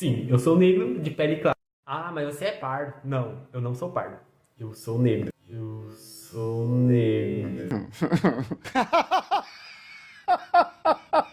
Sim, eu sou negro de pele clara. Ah, mas você é pardo. Não, eu não sou pardo. Eu sou negro. Eu sou negro.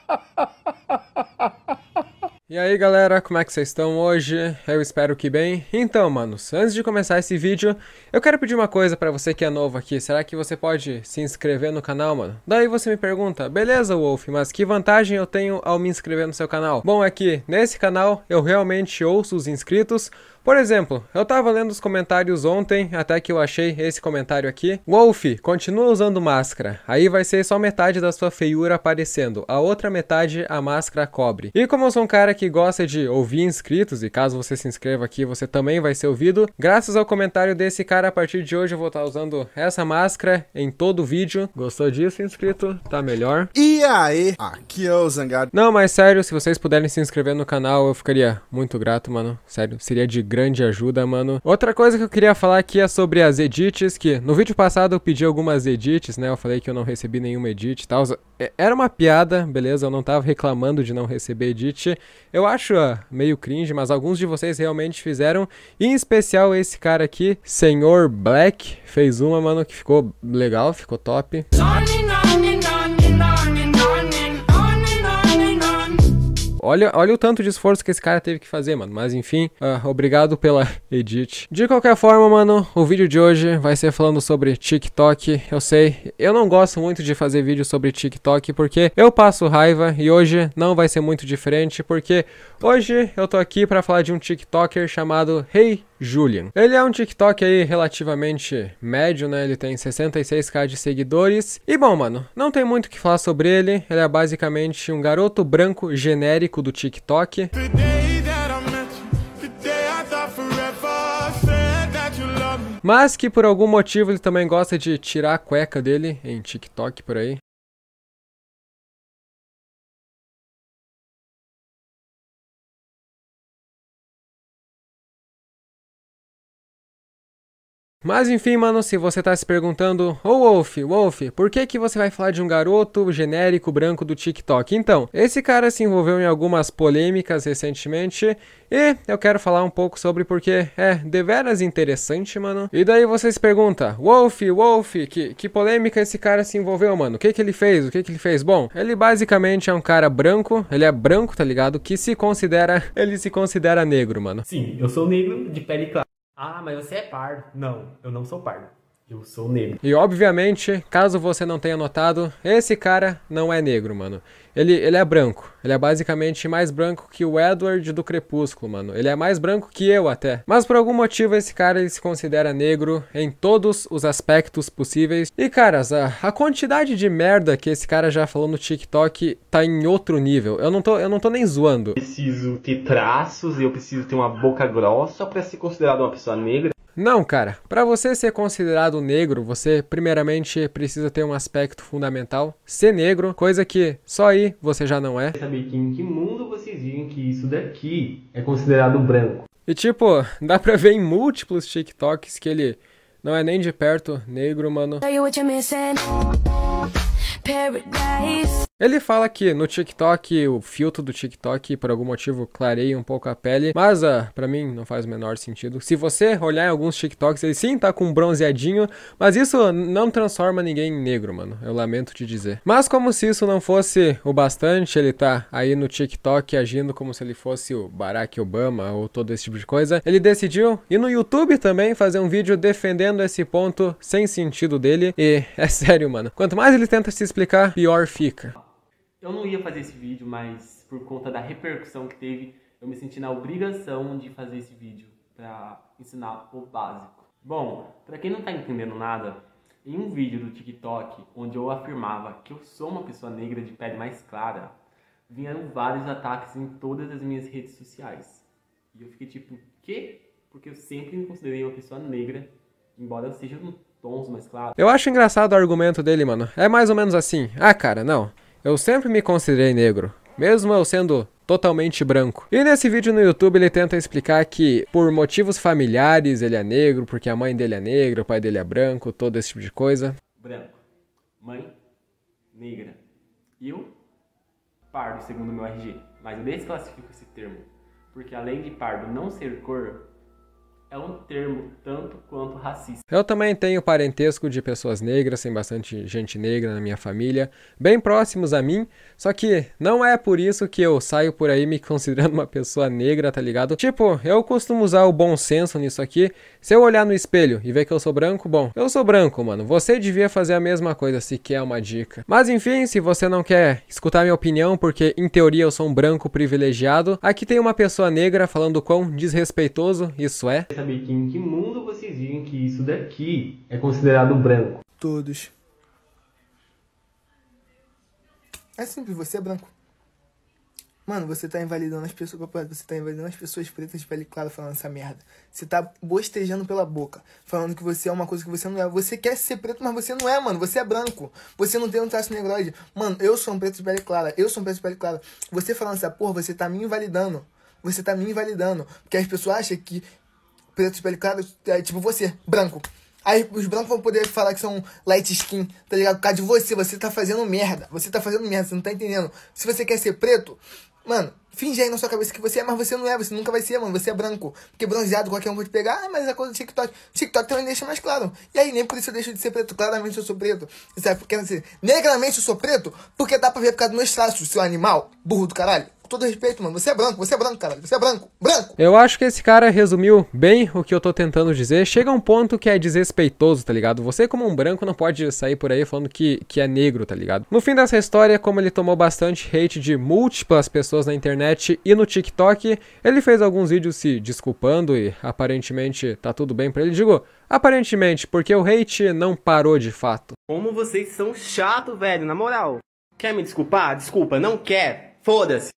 E aí galera, como é que vocês estão hoje? Eu espero que bem. Então, manos, antes de começar esse vídeo, eu quero pedir uma coisa para você que é novo aqui. Será que você pode se inscrever no canal, mano? Daí você me pergunta, beleza, Wolf, mas que vantagem eu tenho ao me inscrever no seu canal? Bom, é que nesse canal eu realmente ouço os inscritos, por exemplo, eu tava lendo os comentários ontem, até que eu achei esse comentário aqui. Wolf, continua usando máscara. Aí vai ser só metade da sua feiura aparecendo, a outra metade a máscara cobre. E como eu sou um cara que gosta de ouvir inscritos, e caso você se inscreva aqui, você também vai ser ouvido, graças ao comentário desse cara, a partir de hoje eu vou estar tá usando essa máscara em todo o vídeo. Gostou disso, inscrito? Tá melhor. E aí? Aqui é o Zangado. Não, mas sério, se vocês puderem se inscrever no canal, eu ficaria muito grato, mano. Sério, seria de grande ajuda, mano. Outra coisa que eu queria falar aqui é sobre as edits, que no vídeo passado eu pedi algumas edits, né? Eu falei que eu não recebi nenhuma edit e tal. É, era uma piada, beleza? Eu não tava reclamando de não receber edit. Eu acho uh, meio cringe, mas alguns de vocês realmente fizeram. E em especial esse cara aqui, Senhor Black, fez uma, mano, que ficou legal, ficou top. Olha, olha o tanto de esforço que esse cara teve que fazer, mano. Mas enfim, uh, obrigado pela edit. De qualquer forma, mano, o vídeo de hoje vai ser falando sobre TikTok. Eu sei, eu não gosto muito de fazer vídeo sobre TikTok porque eu passo raiva e hoje não vai ser muito diferente porque hoje eu tô aqui para falar de um TikToker chamado Hey Julian. Ele é um TikTok aí relativamente médio, né? Ele tem 66k de seguidores. E bom, mano, não tem muito o que falar sobre ele. Ele é basicamente um garoto branco genérico do TikTok. Mas que por algum motivo ele também gosta de tirar a cueca dele em TikTok por aí. Mas enfim, mano, se você tá se perguntando, ô oh, Wolf, Wolf, por que que você vai falar de um garoto genérico branco do TikTok? Então, esse cara se envolveu em algumas polêmicas recentemente e eu quero falar um pouco sobre porque é deveras interessante, mano. E daí você se pergunta, Wolf, Wolf, que, que polêmica esse cara se envolveu, mano? O que que ele fez? O que que ele fez? Bom, ele basicamente é um cara branco, ele é branco, tá ligado? Que se considera, ele se considera negro, mano. Sim, eu sou negro de pele clara. Ah, mas você é pardo. Não, eu não sou pardo. Eu sou negro. E obviamente, caso você não tenha notado, esse cara não é negro, mano. Ele, ele é branco. Ele é basicamente mais branco que o Edward do Crepúsculo, mano. Ele é mais branco que eu até. Mas por algum motivo esse cara ele se considera negro em todos os aspectos possíveis. E caras, a, a quantidade de merda que esse cara já falou no TikTok tá em outro nível. Eu não tô, eu não tô nem zoando. Eu preciso ter traços, eu preciso ter uma boca grossa para ser considerado uma pessoa negra. Não, cara. Para você ser considerado negro, você primeiramente precisa ter um aspecto fundamental, ser negro, coisa que só aí você já não é. Saber que em que mundo vocês vivem que isso daqui é considerado branco. E tipo, dá pra ver em múltiplos TikToks que ele não é nem de perto negro, mano. Paradise. Ele fala que no TikTok, o filtro do TikTok, por algum motivo, clareia um pouco a pele, mas uh, ah, para mim não faz o menor sentido. Se você olhar em alguns TikToks, ele sim tá com um bronzeadinho, mas isso não transforma ninguém em negro, mano. Eu lamento te dizer. Mas como se isso não fosse o bastante, ele tá aí no TikTok agindo como se ele fosse o Barack Obama ou todo esse tipo de coisa. Ele decidiu ir no YouTube também fazer um vídeo defendendo esse ponto sem sentido dele. E é sério, mano. Quanto mais ele tenta se explicar, pior fica. Eu não ia fazer esse vídeo, mas por conta da repercussão que teve, eu me senti na obrigação de fazer esse vídeo para ensinar o básico. Bom, para quem não tá entendendo nada, em um vídeo do TikTok onde eu afirmava que eu sou uma pessoa negra de pele mais clara, vieram vários ataques em todas as minhas redes sociais. E eu fiquei tipo, quê? Porque eu sempre me considerei uma pessoa negra, embora eu seja um tons mais claro. Eu acho engraçado o argumento dele, mano. É mais ou menos assim. Ah, cara, não. Eu sempre me considerei negro, mesmo eu sendo totalmente branco. E nesse vídeo no YouTube ele tenta explicar que por motivos familiares ele é negro, porque a mãe dele é negra, o pai dele é branco, todo esse tipo de coisa. Branco. Mãe negra. Eu pardo, segundo meu RG. Mas eu desclassifico esse termo, porque além de pardo não ser cor, é um termo tanto quanto racista. Eu também tenho parentesco de pessoas negras, tem bastante gente negra na minha família, bem próximos a mim, só que não é por isso que eu saio por aí me considerando uma pessoa negra, tá ligado? Tipo, eu costumo usar o bom senso nisso aqui. Se eu olhar no espelho e ver que eu sou branco, bom, eu sou branco, mano. Você devia fazer a mesma coisa se quer uma dica. Mas enfim, se você não quer escutar minha opinião, porque em teoria eu sou um branco privilegiado, aqui tem uma pessoa negra falando quão desrespeitoso isso é saber que em que mundo vocês dizem que isso daqui é considerado branco. Todos. É simples, você é branco. Mano, você tá invalidando as pessoas, você tá invalidando as pessoas pretas de pele clara falando essa merda. Você tá bostejando pela boca, falando que você é uma coisa que você não é. Você quer ser preto, mas você não é, mano. Você é branco. Você não tem um traço negroide. Mano, eu sou um preto de pele clara, eu sou um preto de pele clara. Você falando essa porra, você tá me invalidando. Você tá me invalidando. Porque as pessoas acham que pretos pele claro, é, tipo você, branco. Aí os brancos vão poder falar que são light skin, tá ligado? Por causa de você, você tá fazendo merda. Você tá fazendo merda, você não tá entendendo. Se você quer ser preto, mano, finge aí na sua cabeça que você é, mas você não é, você nunca vai ser, mano. Você é branco. Porque bronzeado qualquer um vai te pegar, ah, mas é coisa do TikTok. TikTok também deixa mais claro. E aí, nem por isso eu deixo de ser preto. Claramente eu sou preto. Sabe? Porque, assim, negramente eu sou preto, porque dá pra ver por causa dos meus traços, seu animal, burro do caralho. Com todo respeito, mano. Você é branco, você é branco, cara. Você é branco, branco. Eu acho que esse cara resumiu bem o que eu tô tentando dizer. Chega um ponto que é desrespeitoso, tá ligado? Você, como um branco, não pode sair por aí falando que, que é negro, tá ligado? No fim dessa história, como ele tomou bastante hate de múltiplas pessoas na internet e no TikTok, ele fez alguns vídeos se desculpando e aparentemente tá tudo bem pra ele. Digo, aparentemente, porque o hate não parou de fato. Como vocês são chato, velho, na moral. Quer me desculpar? Desculpa, não quer. Foda-se.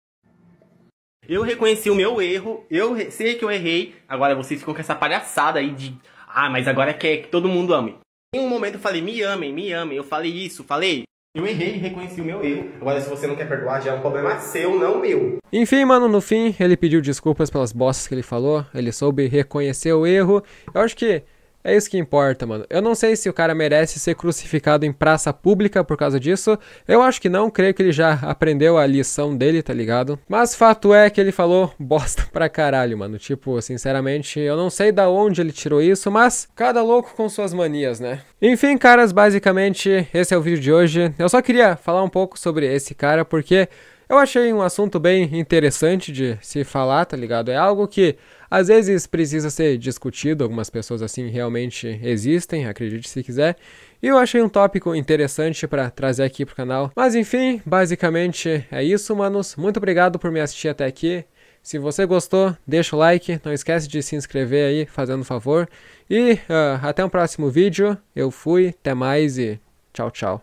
Eu reconheci o meu erro, eu sei que eu errei. Agora vocês ficam com essa palhaçada aí de. Ah, mas agora quer que todo mundo ame. Em um momento eu falei, me amem, me amem. Eu falei isso, falei. Eu errei e reconheci o meu erro. Agora, se você não quer perdoar, já é um problema seu, não meu. Enfim, mano, no fim, ele pediu desculpas pelas bostas que ele falou. Ele soube reconhecer o erro. Eu acho que é isso que importa, mano. Eu não sei se o cara merece ser crucificado em praça pública por causa disso. Eu acho que não, creio que ele já aprendeu a lição dele, tá ligado? Mas fato é que ele falou bosta pra caralho, mano. Tipo, sinceramente, eu não sei da onde ele tirou isso, mas cada louco com suas manias, né? Enfim, caras, basicamente esse é o vídeo de hoje. Eu só queria falar um pouco sobre esse cara porque eu achei um assunto bem interessante de se falar, tá ligado? É algo que às vezes precisa ser discutido, algumas pessoas assim realmente existem, acredite se quiser. E eu achei um tópico interessante para trazer aqui pro canal. Mas enfim, basicamente é isso, manos. Muito obrigado por me assistir até aqui. Se você gostou, deixa o like, não esquece de se inscrever aí, fazendo favor. E uh, até um próximo vídeo. Eu fui, até mais e tchau, tchau.